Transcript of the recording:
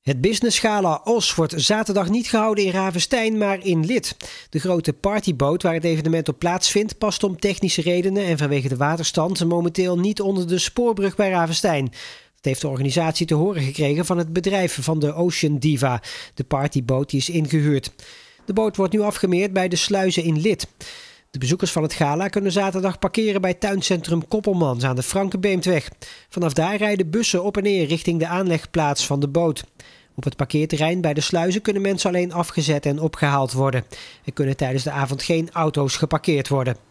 Het Business Gala OS wordt zaterdag niet gehouden in Ravenstein, maar in Lid. De grote partyboot waar het evenement op plaatsvindt past om technische redenen en vanwege de waterstand momenteel niet onder de spoorbrug bij Ravenstein. Dat heeft de organisatie te horen gekregen van het bedrijf van de Ocean Diva. De partyboot die is ingehuurd. De boot wordt nu afgemeerd bij de sluizen in Lid. De bezoekers van het gala kunnen zaterdag parkeren bij tuincentrum Koppelmans aan de Frankenbeemdweg. Vanaf daar rijden bussen op en neer richting de aanlegplaats van de boot. Op het parkeerterrein bij de sluizen kunnen mensen alleen afgezet en opgehaald worden. Er kunnen tijdens de avond geen auto's geparkeerd worden.